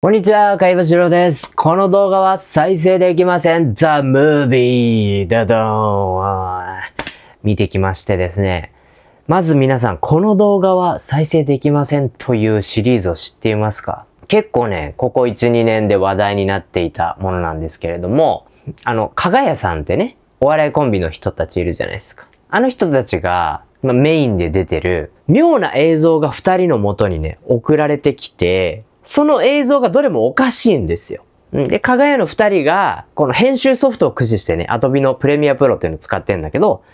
こんにちは、かいばしろです。この動画は再生できません。ザ・ムービーだどーん見てきましてですね。まず皆さん、この動画は再生できませんというシリーズを知っていますか結構ね、ここ1、2年で話題になっていたものなんですけれども、あの、かがやさんってね、お笑いコンビの人たちいるじゃないですか。あの人たちが、まあ、メインで出てる、妙な映像が2人の元にね、送られてきて、その映像がどれもおかしいんですよ。で、かがやの二人が、この編集ソフトを駆使してね、アドビのプレミアプロっていうのを使ってんだけど、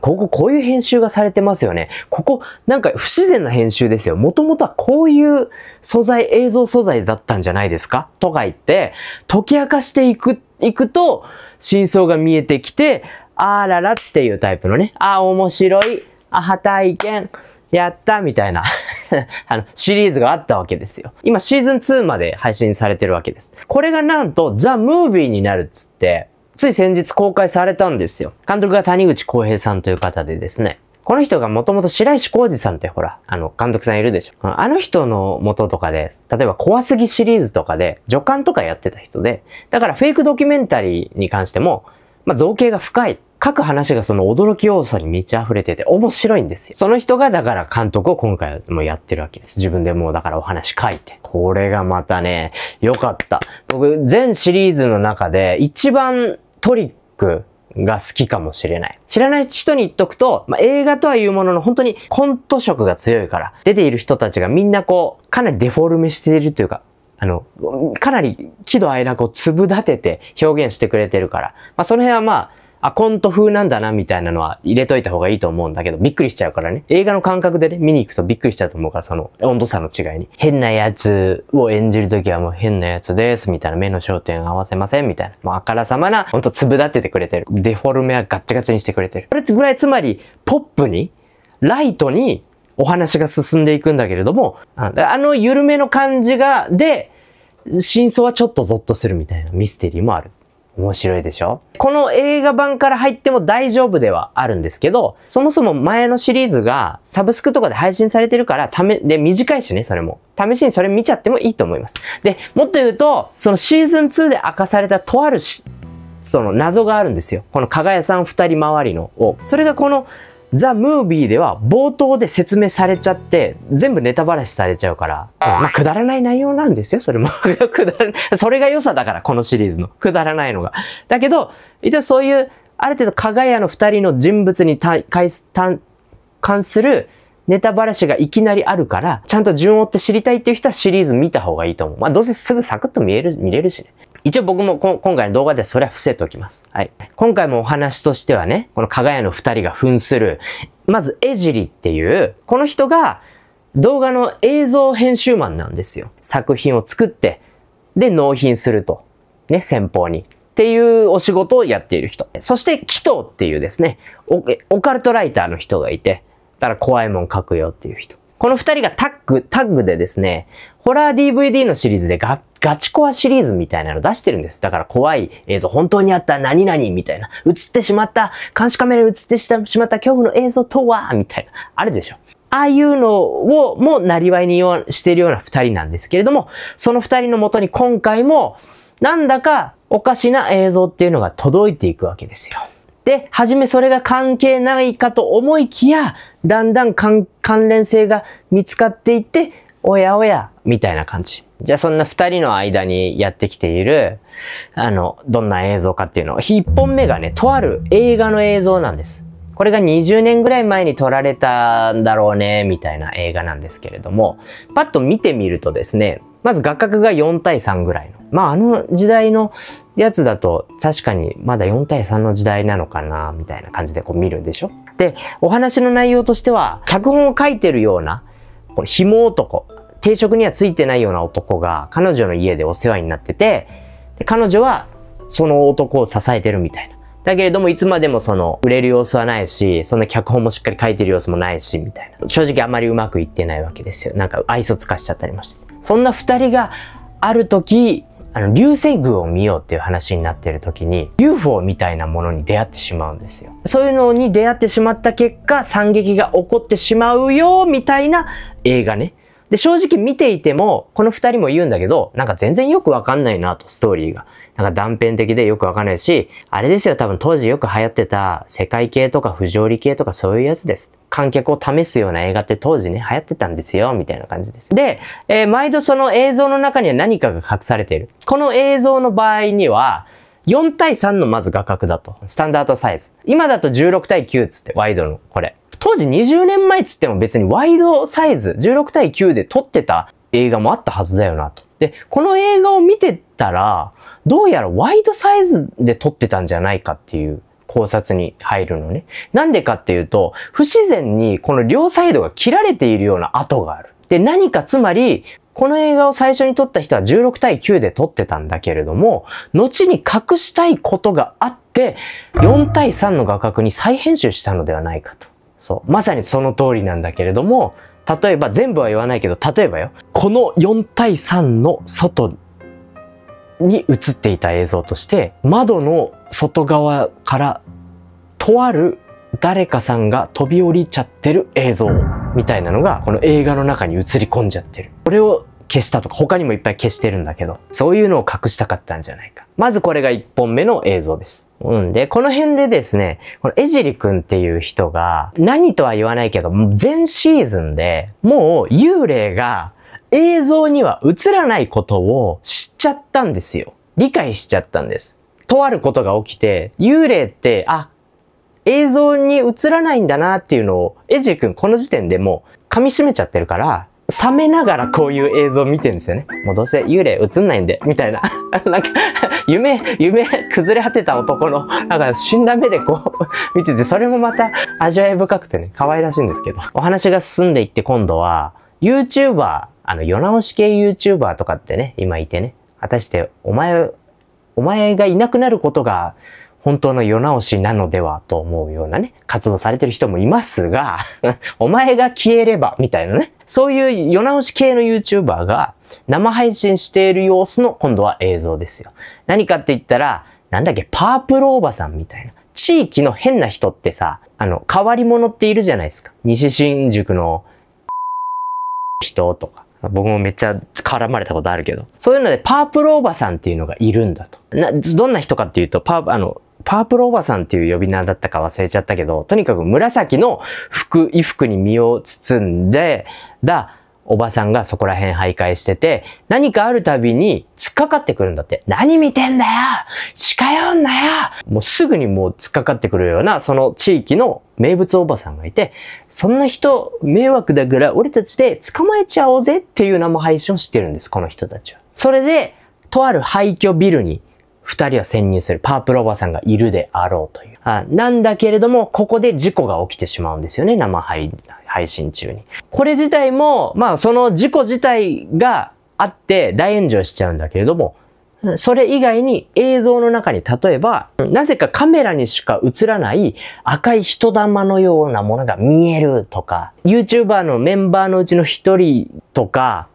こここういう編集がされてますよね。ここなんか不自然な編集ですよ。もともとはこういう素材、映像素材だったんじゃないですかとか言って、解き明かしていく、いくと真相が見えてきて、あららっていうタイプのね、あ、面白い、あ、は体験、やったみたいな あの、シリーズがあったわけですよ。今シーズン2まで配信されてるわけです。これがなんとザ・ムービーになるっつって、つい先日公開されたんですよ。監督が谷口浩平さんという方でですね。この人がもともと白石浩二さんってほら、あの、監督さんいるでしょ。あの人の元とかで、例えば怖すぎシリーズとかで、助監とかやってた人で、だからフェイクドキュメンタリーに関しても、まあ、造形が深い書く話がその驚き要素に満ち溢れてて面白いんですよ。その人がだから監督を今回もやってるわけです。自分でもうだからお話書いて。これがまたね、良かった。僕、全シリーズの中で一番トリックが好きかもしれない。知らない人に言っとくと、まあ、映画とはいうものの本当にコント色が強いから、出ている人たちがみんなこう、かなりデフォルメしているというか、あの、かなり喜怒哀楽を粒立てて表現してくれてるから、まあその辺はまあ、あ、コント風なんだな、みたいなのは入れといた方がいいと思うんだけど、びっくりしちゃうからね。映画の感覚でね、見に行くとびっくりしちゃうと思うから、その温度差の違いに。変なやつを演じるときはもう変なやつです、みたいな。目の焦点合わせません、みたいな。もうあからさまな、ほんと粒立っててくれてる。デフォルメはガッチガチにしてくれてる。これぐらいつまり、ポップに、ライトに、お話が進んでいくんだけれども、あの緩めの感じが、で、真相はちょっとゾッとするみたいなミステリーもある。面白いでしょこの映画版から入っても大丈夫ではあるんですけど、そもそも前のシリーズがサブスクとかで配信されてるから、ため、で、短いしね、それも。試しにそれ見ちゃってもいいと思います。で、もっと言うと、そのシーズン2で明かされたとあるし、その謎があるんですよ。この加賀屋さん二人周りのを。それがこのザ・ムービーでは冒頭で説明されちゃって、全部ネタバラシされちゃうから、まあ、くだらない内容なんですよ、それも。くだらない。それが良さだから、このシリーズの。くだらないのが。だけど、一応そういう、ある程度、加賀屋の二人の人物に関するネタバラシがいきなりあるから、ちゃんと順を追って知りたいっていう人はシリーズ見た方がいいと思う。まあ、どうせすぐサクッと見える、見れるしね。一応僕も今回の動画でそれは伏せておきます。はい。今回もお話としてはね、この加賀屋の二人が扮する、まず江尻っていう、この人が動画の映像編集マンなんですよ。作品を作って、で納品すると。ね、先方に。っていうお仕事をやっている人。そして、紀藤っていうですね、オカルトライターの人がいて、だから怖いもん書くよっていう人。この二人がタッグ、タッグでですね、ホラー DVD のシリーズでガガチコアシリーズみたいなの出してるんです。だから怖い映像、本当にあった何々みたいな、映ってしまった、監視カメラに映ってしまった恐怖の映像とは、みたいな、あるでしょ。ああいうのを、もうなりわいにしてるような二人なんですけれども、その二人のもとに今回も、なんだかおかしな映像っていうのが届いていくわけですよ。で、はじめそれが関係ないかと思いきや、だんだん関連性が見つかっていって、おやおや、みたいな感じ。じゃあそんな二人の間にやってきている、あの、どんな映像かっていうのを、一本目がね、とある映画の映像なんです。これが20年ぐらい前に撮られたんだろうね、みたいな映画なんですけれども、パッと見てみるとですね、まず画角が4対3ぐらいの。まああの時代のやつだと確かにまだ4対3の時代なのかなみたいな感じでこう見るでしょで、お話の内容としては脚本を書いてるようなこの紐男、定職にはついてないような男が彼女の家でお世話になってて、で彼女はその男を支えてるみたいな。だけれども、いつまでもその、売れる様子はないし、そんな脚本もしっかり書いてる様子もないし、みたいな。正直あんまりうまくいってないわけですよ。なんか愛想つかしちゃったりもして。そんな二人がある時、あの、流星群を見ようっていう話になってる時に、UFO みたいなものに出会ってしまうんですよ。そういうのに出会ってしまった結果、惨劇が起こってしまうよ、みたいな映画ね。で、正直見ていても、この二人も言うんだけど、なんか全然よくわかんないなと、ストーリーが。なんか断片的でよくわかんないし、あれですよ、多分当時よく流行ってた世界系とか不条理系とかそういうやつです。観客を試すような映画って当時ね、流行ってたんですよ、みたいな感じです。で、えー、毎度その映像の中には何かが隠されている。この映像の場合には、4対3のまず画角だと。スタンダードサイズ。今だと16対9つってワイドのこれ。当時20年前つっても別にワイドサイズ、16対9で撮ってた映画もあったはずだよなと。で、この映画を見てたら、どうやらワイドサイズで撮ってたんじゃないかっていう考察に入るのね。なんでかっていうと、不自然にこの両サイドが切られているような跡がある。で、何かつまり、この映画を最初に撮った人は16対9で撮ってたんだけれども、後に隠したいことがあって、4対3の画角に再編集したのではないかと。そう。まさにその通りなんだけれども、例えば、全部は言わないけど、例えばよ、この4対3の外に映っていた映像として、窓の外側からとある誰かさんが飛び降りちゃってる映像みたいなのがこの映画の中に映り込んじゃってる。これを消したとか他にもいっぱい消してるんだけど、そういうのを隠したかったんじゃないか。まずこれが1本目の映像です。うんで、この辺でですね、この江尻くんっていう人が、何とは言わないけど、前シーズンでもう幽霊が映像には映らないことを知っちゃったんですよ。理解しちゃったんです。とあることが起きて、幽霊って、あ、映像に映らないんだなっていうのを、エジ君この時点でもう噛み締めちゃってるから、冷めながらこういう映像を見てるんですよね。もうどうせ幽霊映んないんで、みたいな。なんか、夢、夢崩れ果てた男の、なんか死んだ目でこう 見てて、それもまた味わい深くてね、可愛らしいんですけど。お話が進んでいって今度は、YouTuber、あの、世直し系 YouTuber とかってね、今いてね、果たしてお前、お前がいなくなることが本当の世直しなのではと思うようなね、活動されてる人もいますが、お前が消えれば、みたいなね。そういう世直し系の YouTuber が生配信している様子の今度は映像ですよ。何かって言ったら、なんだっけ、パープルおばさんみたいな。地域の変な人ってさ、あの、変わり者っているじゃないですか。西新宿の 人とか。僕もめっちゃ絡まれたことあるけど。そういうので、パープルおばさんっていうのがいるんだと。な、どんな人かっていうと、パー、あの、パープルおばさんっていう呼び名だったか忘れちゃったけど、とにかく紫の服、衣服に身を包んで、だ、おばさんがそこら辺徘徊してて、何かあるたびに突っかかってくるんだって。何見てんだよ近寄んなよもうすぐにもう突っかかってくるような、その地域の名物おばさんがいて、そんな人迷惑だから俺たちで捕まえちゃおうぜっていう生配信をしてるんです、この人たちは。それで、とある廃墟ビルに二人は潜入するパープルおばさんがいるであろうという。あなんだけれども、ここで事故が起きてしまうんですよね、生配信中に。これ自体も、まあその事故自体があって大炎上しちゃうんだけれども、それ以外に映像の中に例えば、なぜかカメラにしか映らない赤い人玉のようなものが見えるとか、YouTuber のメンバーのうちの一人とか、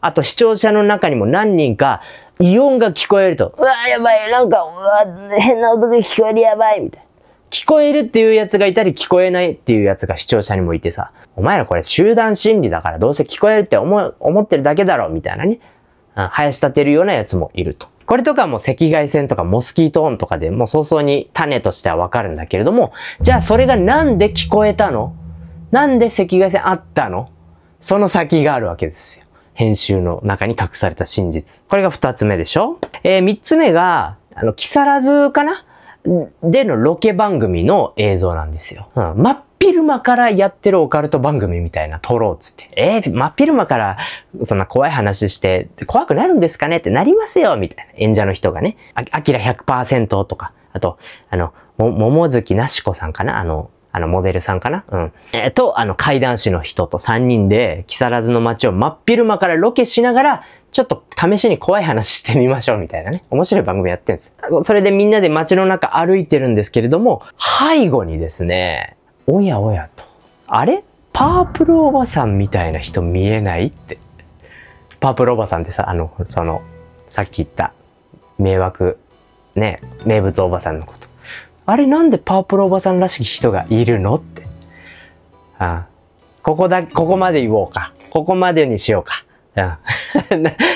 あと視聴者の中にも何人か、異音が聞こえると、うわーやばい、なんか、うわ変な音が聞こえるやばい、みたいな。聞こえるっていうやつがいたり、聞こえないっていうやつが視聴者にもいてさ、お前らこれ集団心理だからどうせ聞こえるって思思ってるだけだろ、みたいなね。林立てるようなやつもいると。これとかも赤外線とかモスキートーンとかでもう早々に種としてはわかるんだけれども、じゃあそれがなんで聞こえたのなんで赤外線あったのその先があるわけですよ。編集の中に隠された真実。これが二つ目でしょえー、三つ目が、あの、木更津かなでのロケ番組の映像なんですよ。うん。真っ昼間からやってるオカルト番組みたいな撮ろうっつって。えー、真っ昼間からそんな怖い話して、怖くなるんですかねってなりますよみたいな。演者の人がね。あ、アきら100%とか。あと、あの、も、桃月なしこさんかなあの、あの、モデルさんかなうん。えー、と、あの、怪談師の人と3人で、木更津の街を真っ昼間からロケしながら、ちょっと試しに怖い話してみましょうみたいなね。面白い番組やってんです。それでみんなで街の中歩いてるんですけれども、背後にですね、おやおやと、あれパープルおばさんみたいな人見えないって。パープルおばさんってさ、あの、その、さっき言った迷惑、ね、名物おばさんのこと。あれなんでパープルおばさんらしき人がいるのって。あここだ、ここまで言おうか。ここまでにしようか。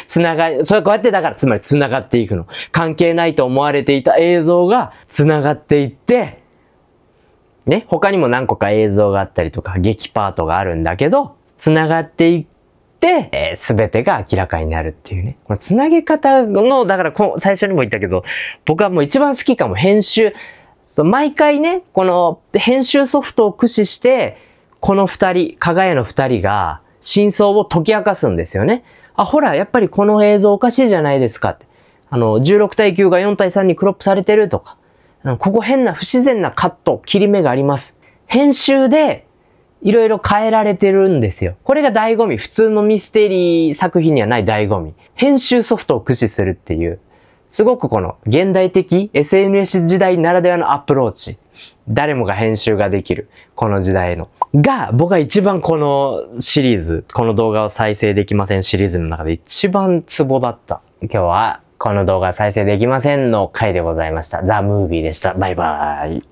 つながそれこうやってだから、つまりつながっていくの。関係ないと思われていた映像がつながっていって、ね、他にも何個か映像があったりとか、劇パートがあるんだけど、つながっていって、えー、全てが明らかになるっていうね。このつなげ方の、だから最初にも言ったけど、僕はもう一番好きかも、編集、そう毎回ね、この編集ソフトを駆使して、この二人、加賀屋の二人が真相を解き明かすんですよね。あ、ほら、やっぱりこの映像おかしいじゃないですかって。あの、16対9が4対3にクロップされてるとか、ここ変な不自然なカット、切り目があります。編集でいろいろ変えられてるんですよ。これが醍醐味。普通のミステリー作品にはない醍醐味。編集ソフトを駆使するっていう。すごくこの現代的 SNS 時代ならではのアプローチ。誰もが編集ができる。この時代の。が、僕は一番このシリーズ、この動画を再生できませんシリーズの中で一番ツボだった。今日はこの動画再生できませんの回でございました。ザ・ムービーでした。バイバーイ。